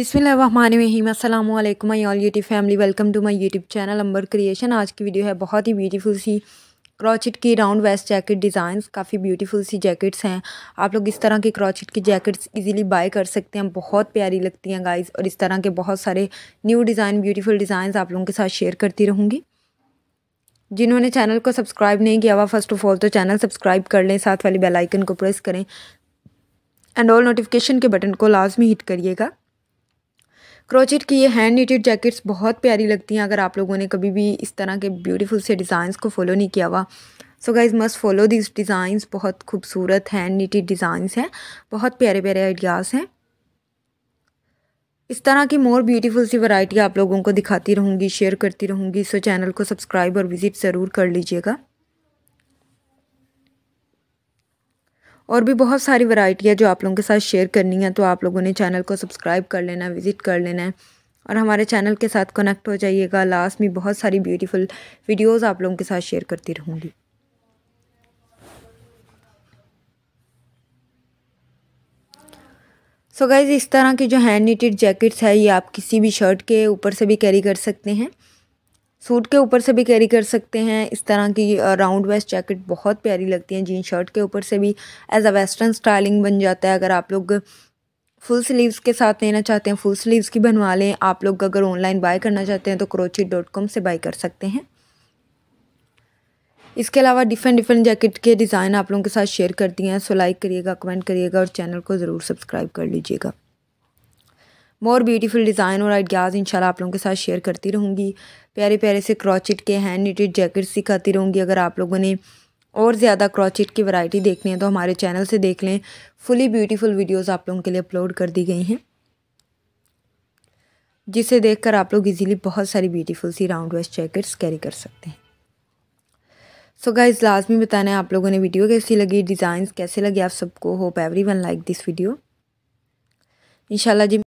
अस्सलाम वालेकुम my all YouTube family welcome to my YouTube channel Ambar creation आज की वीडियो है बहुत ही ब्यूटीफुल सी क्रॉचिट की राउंड वेस्ट जैकेट डिज़ाइंस काफ़ी ब्यूटीफुल सी जैकेट्स हैं आप लोग इस तरह की क्रॉचिट की जैकेट्स इजीली बाय कर सकते हैं बहुत प्यारी लगती हैं गाइज़ और इस तरह के बहुत सारे न्यू डिज़ाइन ब्यूटीफुल डिज़ाइन आप लोगों के साथ शेयर करती रहूँगी जिन्होंने चैनल को सब्सक्राइब नहीं किया हुआ फर्स्ट ऑफ ऑल तो चैनल सब्सक्राइब कर लें साथ वाली बेल आइकन को प्रेस करें एंड ऑल नोटिफिकेशन के बटन को लाजमी हिट करिएगा क्रोचेट की ये हैंड नीटेड जैकेट्स बहुत प्यारी लगती हैं अगर आप लोगों ने कभी भी इस तरह के ब्यूटीफुल से डिज़ाइंस को फॉलो नहीं किया हुआ so guys must follow this designs बहुत खूबसूरत हैंड नीटेड डिज़ाइंस हैं बहुत प्यारे प्यारे आइडियाज़ हैं इस तरह की मोर ब्यूटीफुल सी वैरायटी आप लोगों को दिखाती रहूँगी शेयर करती रहूँगी सो चैनल को सब्सक्राइब और विज़िट ज़रूर कर लीजिएगा और भी बहुत सारी वैरायटी है जो आप लोगों के साथ शेयर करनी है तो आप लोगों ने चैनल को सब्सक्राइब कर लेना है विज़िट कर लेना है और हमारे चैनल के साथ कनेक्ट हो जाइएगा लास्ट में बहुत सारी ब्यूटीफुल वीडियोज़ आप लोगों के साथ शेयर करती रहूँगी सो so गाइज़ इस तरह की जो हैंड नीटेड जैकेट्स है ये आप किसी भी शर्ट के ऊपर से भी कैरी कर सकते हैं सूट के ऊपर से भी कैरी कर सकते हैं इस तरह की राउंड वेस्ट जैकेट बहुत प्यारी लगती है जीन शर्ट के ऊपर से भी एज अ वेस्टर्न स्टाइलिंग बन जाता है अगर आप लोग फुल स्लीव्स के साथ लेना चाहते हैं फुल स्लीव्स की बनवा लें आप लोग अगर ऑनलाइन बाय करना चाहते हैं तो क्रोची डॉट कॉम से बाई कर सकते हैं इसके अलावा डिफरेंट डिफरेंट जैकेट के डिज़ाइन आप लोगों के साथ शेयर करती हैं सो लाइक करिएगा कमेंट करिएगा और चैनल को ज़रूर सब्सक्राइब कर लीजिएगा मोर ब्यूटीफुल डिज़ाइन और आइडियाज़ इंशाल्लाह आप लोगों के साथ शेयर करती रहूँगी प्यारे प्यारे से क्रॉचिट के हैंड निटेड जैकेट सिखाती रहूँगी अगर आप लोगों ने और ज़्यादा क्रॉचिट की वैरायटी देखनी है तो हमारे चैनल से देख लें फुली ब्यूटीफुल वीडियोस आप लोगों के लिए अपलोड कर दी गई हैं जिसे देखकर आप लोग इजीली बहुत सारी ब्यूटीफुल सी राउंड वेस्ट जैकेट्स कैरी कर सकते हैं सो गाइज लाजमी बताना है आप लोगों ने वीडियो कैसी लगी डिज़ाइन कैसे लगे आप सबको hope every one like this video इंशाल्लाह जी